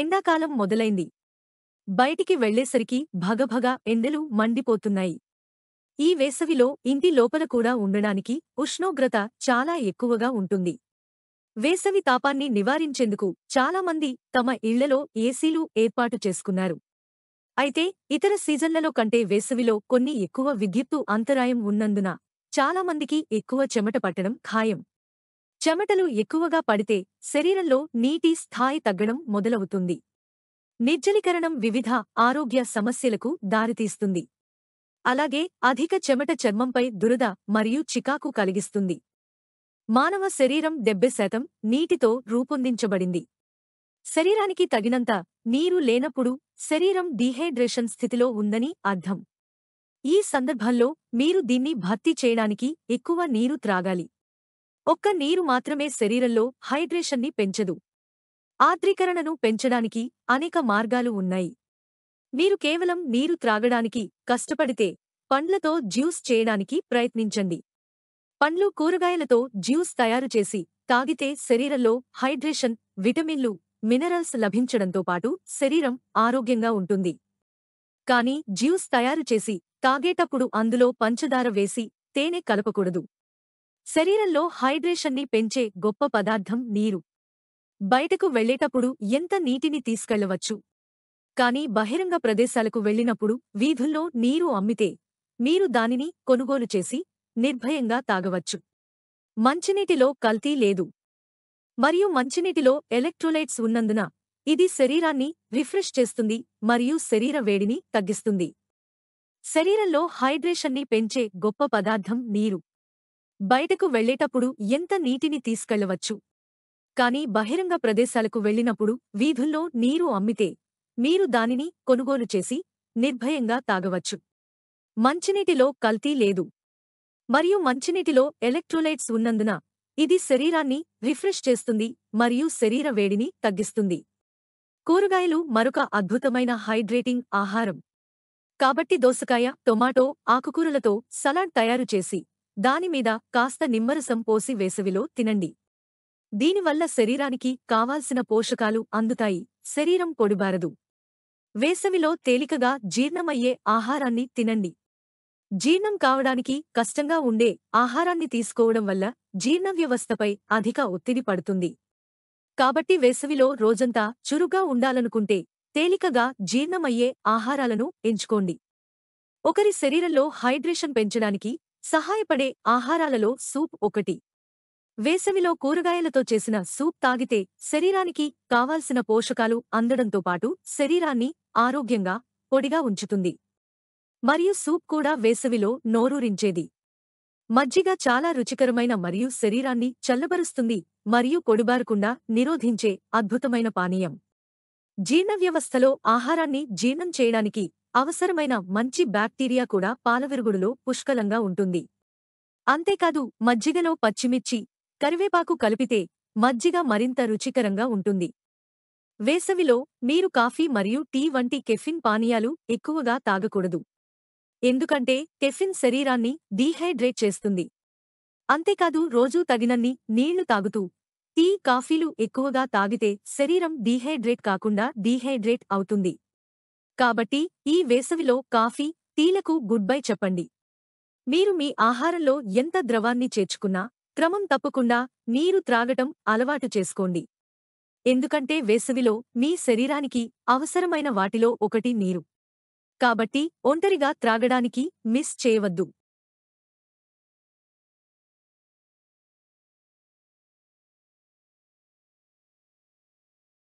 ఎండాకాలం మొదలైంది బయటికి వెళ్లేసరికి భగభగ ఎండలు మండిపోతున్నాయి ఈ వేసవిలో ఇంటి లోపల కూడా ఉండడానికి ఉష్ణోగ్రత చాలా ఎక్కువగా ఉంటుంది వేసవి తాపాన్ని నివారించేందుకు చాలామంది తమ ఇళ్లలో ఏసీలు ఏర్పాటు చేసుకున్నారు అయితే ఇతర సీజన్లలో కంటే వేసవిలో కొన్ని ఎక్కువ విద్యుత్తు అంతరాయం ఉన్నందున చాలామందికి ఎక్కువ చెమట పట్టడం ఖాయం చెమటలు ఎక్కువగా పడితే శరీరంలో నీటి స్థాయి తగ్గడం మొదలవుతుంది నిర్జలీకరణం వివిధ ఆరోగ్య సమస్యలకు దారితీస్తుంది అలాగే అధిక చెమట చర్మంపై దురద మరియు చికాకు కలిగిస్తుంది మానవ శరీరం డెబ్బై శాతం నీటితో రూపొందించబడింది శరీరానికి తగినంత నీరు లేనప్పుడు శరీరం డీహైడ్రేషన్ స్థితిలో ఉందని అర్థం ఈ సందర్భంలో మీరు దీన్ని భర్తీ చేయడానికి ఎక్కువ నీరు త్రాగాలి ఒక్క నీరు మాత్రమే శరీరంలో హైడ్రేషన్ని పెంచదు ఆద్రీకరణను పెంచడానికి అనేక మార్గాలు ఉన్నాయి మీరు కేవలం నీరు త్రాగడానికి కష్టపడితే పండ్లతో జ్యూస్ చేయడానికి ప్రయత్నించండి పండ్లు కూరగాయలతో జ్యూస్ తయారు చేసి తాగితే శరీరంలో హైడ్రేషన్ విటమిన్లు మినరల్స్ లభించడంతో పాటు శరీరం ఆరోగ్యంగా ఉంటుంది కానీ జ్యూస్ తయారు చేసి తాగేటప్పుడు అందులో పంచదార వేసి తేనె కలపకూడదు శరీరంలో హైడ్రేషన్ని పెంచే గొప్ప పదార్థం నీరు బయటకు వెళ్లేటప్పుడు ఎంత నీటిని తీసుకెళ్లవచ్చు కాని బహిరంగ ప్రదేశాలకు వెళ్లినప్పుడు వీధుల్లో నీరు అమ్మితే మీరు దానిని కొనుగోలు చేసి నిర్భయంగా తాగవచ్చు మంచినీటిలో కల్తీ లేదు మరియు మంచినీటిలో ఎలక్ట్రోలైట్స్ ఉన్నందున ఇది శరీరాన్ని రిఫ్రెష్ చేస్తుంది మరియు శరీర వేడిని తగ్గిస్తుంది శరీరంలో హైడ్రేషన్ని పెంచే గొప్ప పదార్థం నీరు బయటకు వెళ్లేటప్పుడు ఎంత నీటిని తీసుకెళ్లవచ్చు కాని బహిరంగ ప్రదేశాలకు వెళ్లినప్పుడు వీధుల్లో నీరు అమ్మితే మీరు దానిని కొనుగోలు చేసి నిర్భయంగా తాగవచ్చు మంచినీటిలో కల్తీ లేదు మరియు మంచినీటిలో ఎలక్ట్రోలైట్స్ ఉన్నందున ఇది శరీరాన్ని రిఫ్రెష్ చేస్తుంది మరియు శరీర వేడిని తగ్గిస్తుంది కూరగాయలు మరొక అద్భుతమైన హైడ్రేటింగ్ ఆహారం కాబట్టి దోసకాయ టొమాటో ఆకుకూరలతో సలాడ్ తయారు చేసి దానిమీద కాస్త నిమ్మరసం పోసి వేసవిలో తినండి దీనివల్ల శరీరానికి కావాల్సిన పోషకాలు అందుతాయి శరీరం పొడిబారదు వేసవిలో తేలికగా జీర్ణమయ్యే ఆహారాన్ని తినండి జీర్ణం కావడానికి కష్టంగా ఉండే ఆహారాన్ని తీసుకోవడం వల్ల జీర్ణ వ్యవస్థపై అధిక ఒత్తిడి పడుతుంది కాబట్టి వేసవిలో రోజంతా చురుగ్గా ఉండాలనుకుంటే తేలికగా జీర్ణమయ్యే ఆహారాలను ఎంచుకోండి ఒకరి శరీరంలో హైడ్రేషన్ పెంచడానికి సహాయపడే ఆహారాలలో సూప్ ఒకటి వేసవిలో కూరగాయలతో చేసిన సూప్ తాగితే శరీరానికి కావాల్సిన పోషకాలు అందడంతో పాటు శరీరాన్ని ఆరోగ్యంగా పొడిగా ఉంచుతుంది మరియు సూప్ కూడా వేసవిలో నోరూరించేది మజ్జిగ చాలా రుచికరమైన మరియు శరీరాన్ని చల్లబరుస్తుంది మరియు కొడుబారకుండా నిరోధించే అద్భుతమైన పానీయం జీర్ణవ్యవస్థలో ఆహారాన్ని జీర్ణం చేయడానికి అవసరమైన మంచి బ్యాక్టీరియా కూడా పాలవిరుగుడులో పుష్కలంగా ఉంటుంది అంతేకాదు మజ్జిగలో పచ్చిమిర్చి కరివేపాకు కలిపితే మజ్జిగ మరింత రుచికరంగా ఉంటుంది వేసవిలో మీరు కాఫీ మరియు టీ వంటి కెఫిన్ పానీయాలు ఎక్కువగా తాగకూడదు ఎందుకంటే కెఫిన్ శరీరాన్ని డీహైడ్రేట్ చేస్తుంది అంతేకాదు రోజూ తగినన్ని నీళ్లు తాగుతూ టీ కాఫీలు ఎక్కువగా తాగితే శరీరం డీహైడ్రేట్ కాకుండా డీహైడ్రేట్ అవుతుంది కాబట్టి ఈ వేసవిలో కాఫీ టీలకు గుడ్ బై చెప్పండి మీరు మీ ఆహారంలో ఎంత ద్రవాన్ని చేర్చుకున్నా క్రమం తప్పకుండా నీరు త్రాగటం అలవాటు చేసుకోండి ఎందుకంటే వేసవిలో మీ శరీరానికి అవసరమైన వాటిలో ఒకటి నీరు కాబట్టి ఒంటరిగా త్రాగడానికి మిస్ చేయవద్దు